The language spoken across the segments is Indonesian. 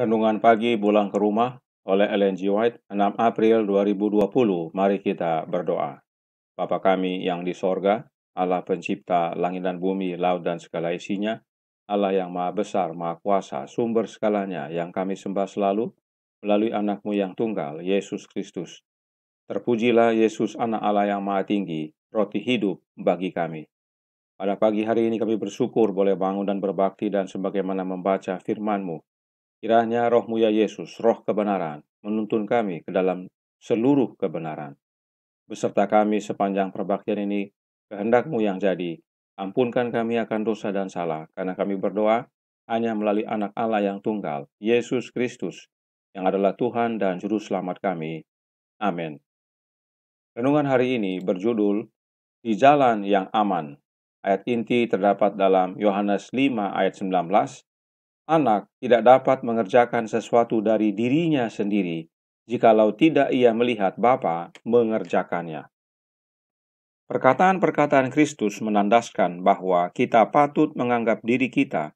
Renungan Pagi Pulang ke Rumah oleh Ellen G. White, 6 April 2020. Mari kita berdoa. Bapa kami yang di sorga, Allah pencipta langit dan bumi, laut dan segala isinya, Allah yang maha besar, maha kuasa, sumber segalanya yang kami sembah selalu, melalui anakmu yang tunggal, Yesus Kristus. Terpujilah Yesus anak Allah yang maha tinggi, roti hidup bagi kami. Pada pagi hari ini kami bersyukur boleh bangun dan berbakti dan sebagaimana membaca FirmanMu. Kiranya rohmu ya Yesus, roh kebenaran, menuntun kami ke dalam seluruh kebenaran. Beserta kami sepanjang perbaktian ini, kehendakmu yang jadi, ampunkan kami akan dosa dan salah, karena kami berdoa hanya melalui anak Allah yang tunggal, Yesus Kristus, yang adalah Tuhan dan Juru Selamat kami. Amin. Renungan hari ini berjudul, Di Jalan Yang Aman. Ayat inti terdapat dalam Yohanes 5 ayat 19, Anak tidak dapat mengerjakan sesuatu dari dirinya sendiri jikalau tidak ia melihat Bapa mengerjakannya. Perkataan-perkataan Kristus menandaskan bahwa kita patut menganggap diri kita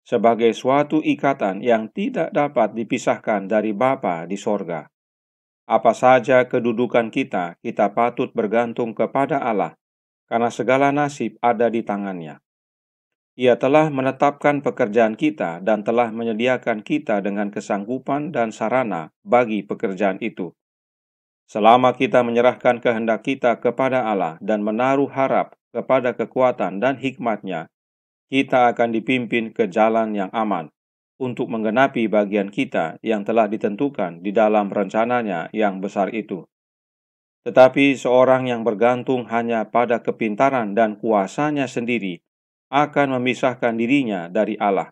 sebagai suatu ikatan yang tidak dapat dipisahkan dari Bapa di sorga. Apa saja kedudukan kita, kita patut bergantung kepada Allah, karena segala nasib ada di tangannya. Ia telah menetapkan pekerjaan kita dan telah menyediakan kita dengan kesanggupan dan sarana bagi pekerjaan itu. Selama kita menyerahkan kehendak kita kepada Allah dan menaruh harap kepada kekuatan dan hikmatnya, kita akan dipimpin ke jalan yang aman untuk menggenapi bagian kita yang telah ditentukan di dalam rencananya yang besar itu. Tetapi seorang yang bergantung hanya pada kepintaran dan kuasanya sendiri akan memisahkan dirinya dari Allah.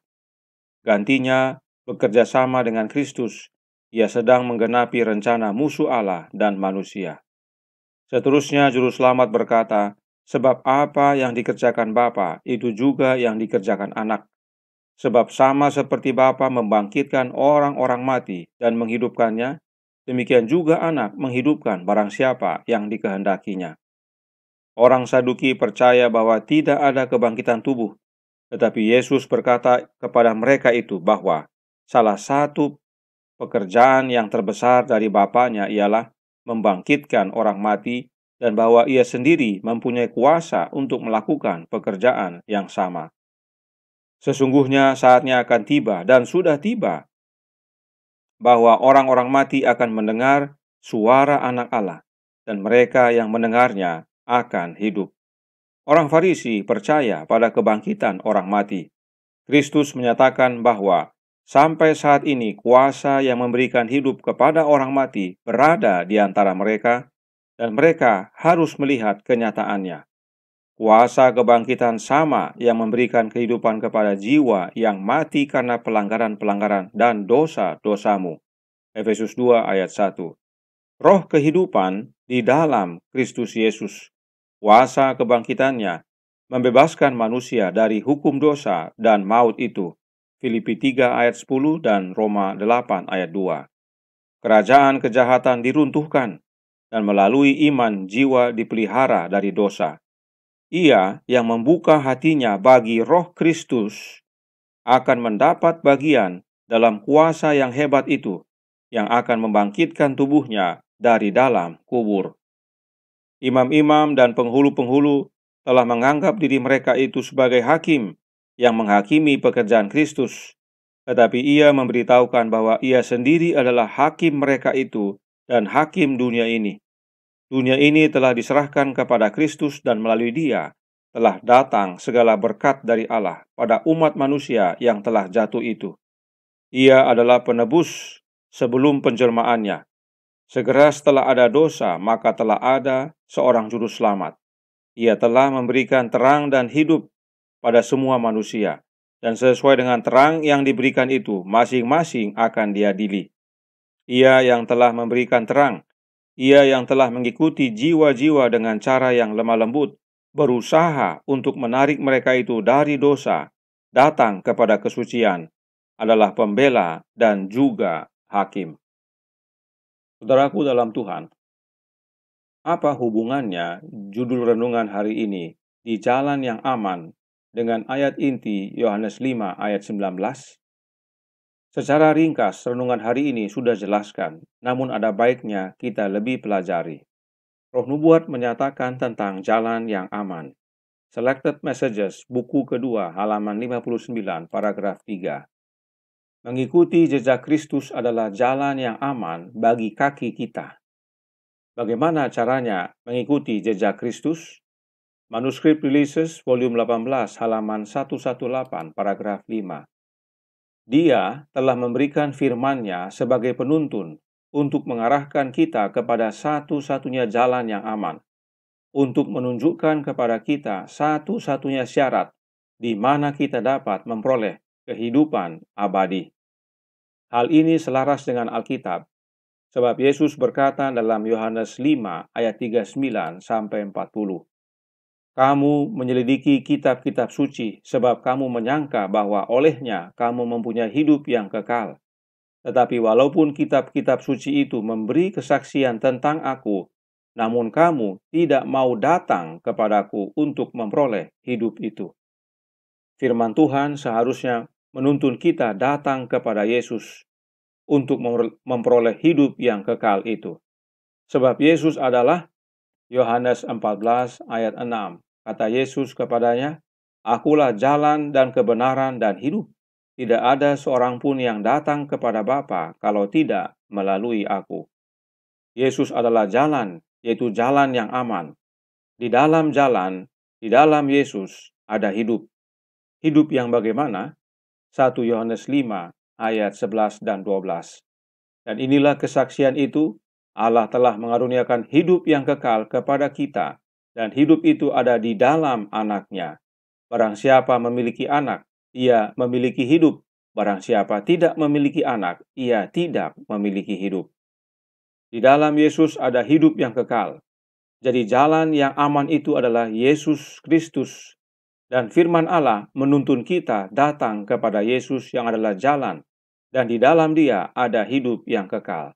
Gantinya, bekerja sama dengan Kristus, ia sedang menggenapi rencana musuh Allah dan manusia. Seterusnya juru selamat berkata, sebab apa yang dikerjakan Bapa itu juga yang dikerjakan anak. Sebab sama seperti Bapa membangkitkan orang-orang mati dan menghidupkannya, demikian juga anak menghidupkan barang siapa yang dikehendakinya. Orang Saduki percaya bahwa tidak ada kebangkitan tubuh, tetapi Yesus berkata kepada mereka itu bahwa salah satu pekerjaan yang terbesar dari Bapaknya ialah membangkitkan orang mati dan bahwa ia sendiri mempunyai kuasa untuk melakukan pekerjaan yang sama. Sesungguhnya saatnya akan tiba dan sudah tiba bahwa orang-orang mati akan mendengar suara anak Allah dan mereka yang mendengarnya akan hidup. Orang Farisi percaya pada kebangkitan orang mati. Kristus menyatakan bahwa sampai saat ini kuasa yang memberikan hidup kepada orang mati berada di antara mereka, dan mereka harus melihat kenyataannya. Kuasa kebangkitan sama yang memberikan kehidupan kepada jiwa yang mati karena pelanggaran-pelanggaran dan dosa-dosamu. Efesus 2 ayat 1 roh kehidupan di dalam Kristus Yesus, kuasa kebangkitannya, membebaskan manusia dari hukum dosa dan maut itu. Filipi 3 ayat 10 dan Roma 8 ayat 2. Kerajaan kejahatan diruntuhkan dan melalui iman jiwa dipelihara dari dosa. Ia yang membuka hatinya bagi roh Kristus akan mendapat bagian dalam kuasa yang hebat itu yang akan membangkitkan tubuhnya dari dalam kubur. Imam-imam dan penghulu-penghulu telah menganggap diri mereka itu sebagai hakim yang menghakimi pekerjaan Kristus, tetapi ia memberitahukan bahwa ia sendiri adalah hakim mereka itu dan hakim dunia ini. Dunia ini telah diserahkan kepada Kristus dan melalui dia telah datang segala berkat dari Allah pada umat manusia yang telah jatuh itu. Ia adalah penebus sebelum penjelmaannya, Segera setelah ada dosa, maka telah ada seorang juru selamat. Ia telah memberikan terang dan hidup pada semua manusia, dan sesuai dengan terang yang diberikan itu, masing-masing akan diadili. Ia yang telah memberikan terang, ia yang telah mengikuti jiwa-jiwa dengan cara yang lemah lembut, berusaha untuk menarik mereka itu dari dosa, datang kepada kesucian, adalah pembela dan juga hakim. Saudaraku dalam Tuhan, apa hubungannya judul renungan hari ini di jalan yang aman dengan ayat inti Yohanes 5 ayat 19? Secara ringkas, renungan hari ini sudah jelaskan, namun ada baiknya kita lebih pelajari. Roh Nubuat menyatakan tentang jalan yang aman. Selected Messages, buku kedua, halaman 59, paragraf 3. Mengikuti jejak Kristus adalah jalan yang aman bagi kaki kita. Bagaimana caranya mengikuti jejak Kristus? Manuskrip Releases volume 18 halaman 118 paragraf 5. Dia telah memberikan firman-Nya sebagai penuntun untuk mengarahkan kita kepada satu-satunya jalan yang aman, untuk menunjukkan kepada kita satu-satunya syarat di mana kita dapat memperoleh kehidupan abadi. Hal ini selaras dengan Alkitab, sebab Yesus berkata dalam Yohanes 5 ayat 39 sampai 40. Kamu menyelidiki kitab-kitab suci sebab kamu menyangka bahwa olehnya kamu mempunyai hidup yang kekal. Tetapi walaupun kitab-kitab suci itu memberi kesaksian tentang aku, namun kamu tidak mau datang kepadaku untuk memperoleh hidup itu. Firman Tuhan seharusnya menuntun kita datang kepada Yesus untuk memperoleh hidup yang kekal itu. Sebab Yesus adalah Yohanes 14 ayat 6. Kata Yesus kepadanya, Akulah jalan dan kebenaran dan hidup. Tidak ada seorang pun yang datang kepada Bapa kalau tidak melalui aku. Yesus adalah jalan, yaitu jalan yang aman. Di dalam jalan, di dalam Yesus ada hidup. Hidup yang bagaimana? 1 Yohanes 5 ayat 11 dan 12. Dan inilah kesaksian itu, Allah telah mengaruniakan hidup yang kekal kepada kita, dan hidup itu ada di dalam anaknya. Barang siapa memiliki anak, ia memiliki hidup. Barang siapa tidak memiliki anak, ia tidak memiliki hidup. Di dalam Yesus ada hidup yang kekal. Jadi jalan yang aman itu adalah Yesus Kristus dan firman Allah menuntun kita datang kepada Yesus yang adalah jalan, dan di dalam dia ada hidup yang kekal.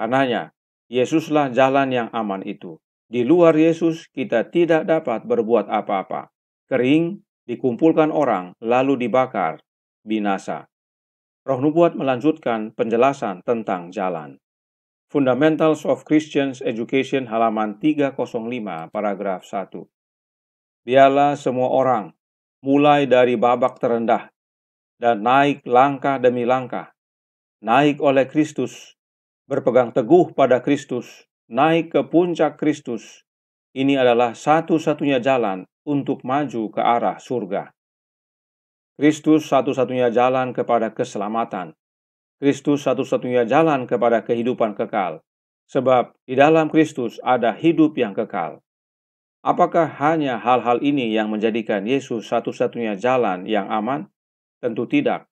Karenanya, Yesuslah jalan yang aman itu. Di luar Yesus, kita tidak dapat berbuat apa-apa. Kering, dikumpulkan orang, lalu dibakar, binasa. Roh Nubuat melanjutkan penjelasan tentang jalan. Fundamentals of Christians Education halaman 305 paragraf 1 biarlah semua orang, mulai dari babak terendah, dan naik langkah demi langkah, naik oleh Kristus, berpegang teguh pada Kristus, naik ke puncak Kristus. Ini adalah satu-satunya jalan untuk maju ke arah surga. Kristus satu-satunya jalan kepada keselamatan. Kristus satu-satunya jalan kepada kehidupan kekal. Sebab di dalam Kristus ada hidup yang kekal. Apakah hanya hal-hal ini yang menjadikan Yesus satu-satunya jalan yang aman? Tentu tidak.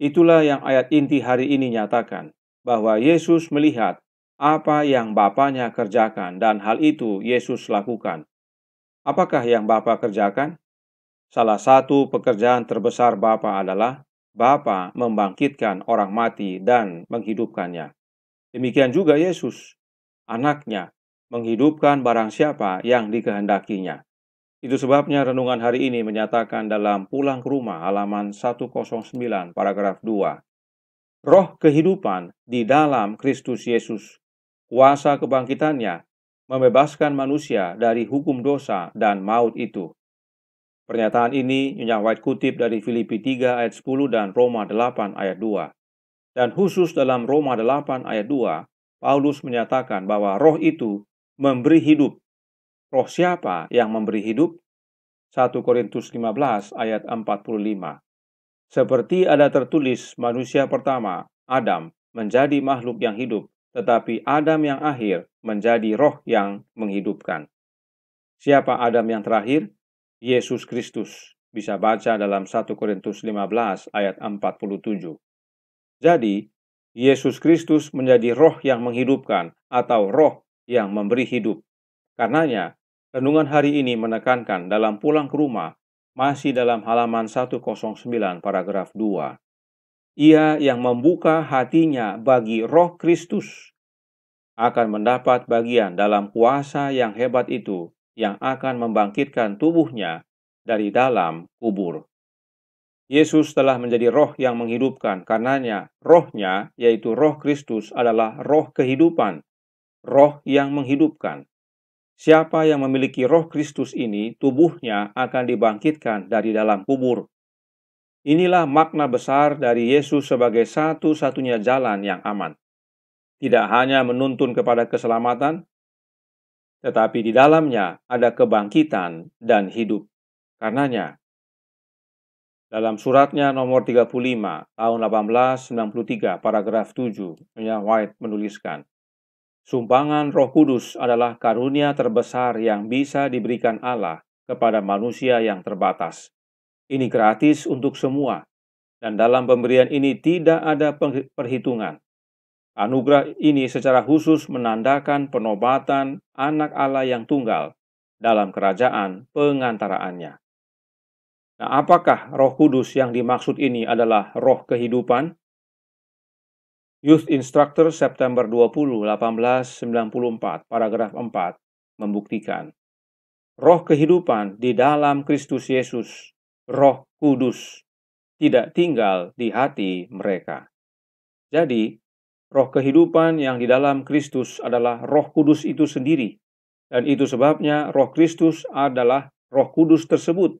Itulah yang ayat inti hari ini nyatakan, bahwa Yesus melihat apa yang Bapaknya kerjakan dan hal itu Yesus lakukan. Apakah yang Bapa kerjakan? Salah satu pekerjaan terbesar Bapa adalah Bapa membangkitkan orang mati dan menghidupkannya. Demikian juga Yesus, anaknya, menghidupkan barang siapa yang dikehendakinya. Itu sebabnya renungan hari ini menyatakan dalam Pulang ke Rumah halaman 109 paragraf 2. Roh kehidupan di dalam Kristus Yesus, kuasa kebangkitannya, membebaskan manusia dari hukum dosa dan maut itu. Pernyataan ini Nyonya White kutip dari Filipi 3 ayat 10 dan Roma 8 ayat 2. Dan khusus dalam Roma 8 ayat 2, Paulus menyatakan bahwa roh itu memberi hidup. Roh siapa yang memberi hidup? 1 Korintus 15 ayat 45. Seperti ada tertulis manusia pertama, Adam, menjadi makhluk yang hidup, tetapi Adam yang akhir menjadi roh yang menghidupkan. Siapa Adam yang terakhir? Yesus Kristus. Bisa baca dalam 1 Korintus 15 ayat 47. Jadi, Yesus Kristus menjadi roh yang menghidupkan atau roh yang memberi hidup. Karenanya, renungan hari ini menekankan dalam pulang ke rumah masih dalam halaman 109 paragraf 2. Ia yang membuka hatinya bagi roh Kristus akan mendapat bagian dalam kuasa yang hebat itu yang akan membangkitkan tubuhnya dari dalam kubur. Yesus telah menjadi roh yang menghidupkan, karenanya rohnya, yaitu roh Kristus, adalah roh kehidupan roh yang menghidupkan. Siapa yang memiliki roh Kristus ini, tubuhnya akan dibangkitkan dari dalam kubur. Inilah makna besar dari Yesus sebagai satu-satunya jalan yang aman. Tidak hanya menuntun kepada keselamatan, tetapi di dalamnya ada kebangkitan dan hidup. Karenanya, dalam suratnya nomor 35 tahun 1893 paragraf 7, Nya White menuliskan, Sumbangan Roh Kudus adalah karunia terbesar yang bisa diberikan Allah kepada manusia yang terbatas. Ini gratis untuk semua, dan dalam pemberian ini tidak ada perhitungan. Anugerah ini secara khusus menandakan penobatan Anak Allah yang tunggal dalam kerajaan pengantaraannya. Nah, apakah Roh Kudus yang dimaksud ini adalah roh kehidupan? Youth Instructor September 20, 1894, paragraf 4, membuktikan. Roh kehidupan di dalam Kristus Yesus, roh kudus, tidak tinggal di hati mereka. Jadi, roh kehidupan yang di dalam Kristus adalah roh kudus itu sendiri. Dan itu sebabnya roh Kristus adalah roh kudus tersebut.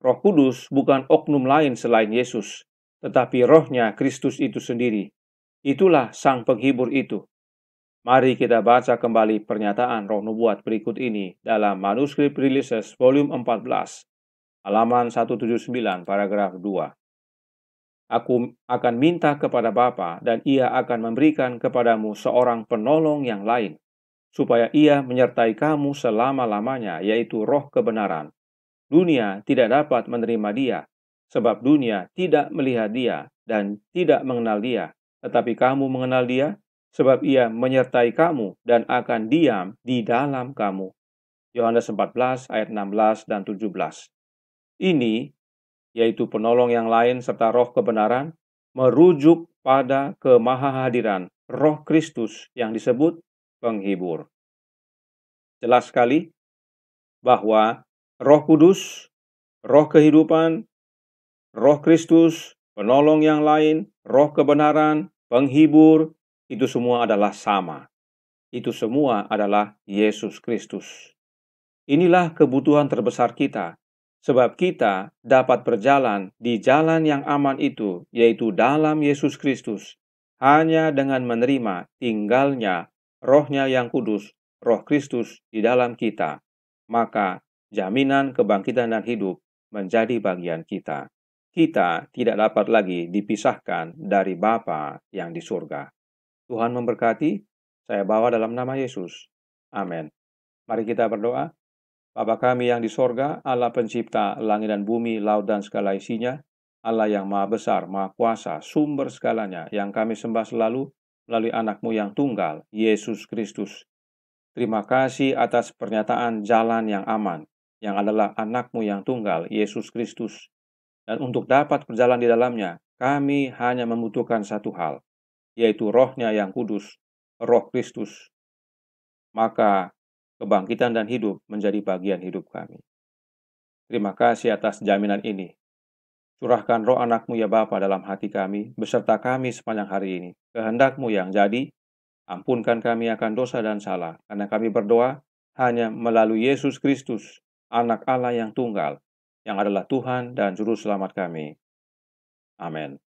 Roh kudus bukan oknum lain selain Yesus, tetapi rohnya Kristus itu sendiri Itulah sang penghibur itu. Mari kita baca kembali pernyataan roh nubuat berikut ini dalam manuskrip rilises volume 14, halaman 179, paragraf 2. Aku akan minta kepada Bapa dan ia akan memberikan kepadamu seorang penolong yang lain, supaya ia menyertai kamu selama-lamanya, yaitu roh kebenaran. Dunia tidak dapat menerima dia, sebab dunia tidak melihat dia dan tidak mengenal dia, tetapi kamu mengenal Dia, sebab Ia menyertai kamu dan akan diam di dalam kamu. Yohanes 14 ayat 16 dan 17. Ini yaitu penolong yang lain serta roh kebenaran merujuk pada kemahahadiran roh Kristus yang disebut penghibur. Jelas sekali bahwa roh kudus, roh kehidupan, roh Kristus, penolong yang lain, roh kebenaran, penghibur, itu semua adalah sama. Itu semua adalah Yesus Kristus. Inilah kebutuhan terbesar kita, sebab kita dapat berjalan di jalan yang aman itu, yaitu dalam Yesus Kristus, hanya dengan menerima tinggalnya rohnya yang kudus, roh Kristus di dalam kita. Maka jaminan kebangkitan dan hidup menjadi bagian kita kita tidak dapat lagi dipisahkan dari Bapa yang di surga. Tuhan memberkati, saya bawa dalam nama Yesus. Amin. Mari kita berdoa. Bapa kami yang di sorga, Allah pencipta langit dan bumi, laut dan segala isinya, Allah yang maha besar, maha kuasa, sumber segalanya, yang kami sembah selalu melalui anakmu yang tunggal, Yesus Kristus. Terima kasih atas pernyataan jalan yang aman, yang adalah anakmu yang tunggal, Yesus Kristus dan untuk dapat berjalan di dalamnya, kami hanya membutuhkan satu hal, yaitu rohnya yang kudus, roh Kristus. Maka kebangkitan dan hidup menjadi bagian hidup kami. Terima kasih atas jaminan ini. Curahkan roh anakmu ya Bapa dalam hati kami, beserta kami sepanjang hari ini. Kehendakmu yang jadi, ampunkan kami akan dosa dan salah, karena kami berdoa hanya melalui Yesus Kristus, anak Allah yang tunggal, yang adalah Tuhan dan Juru Selamat kami. Amin.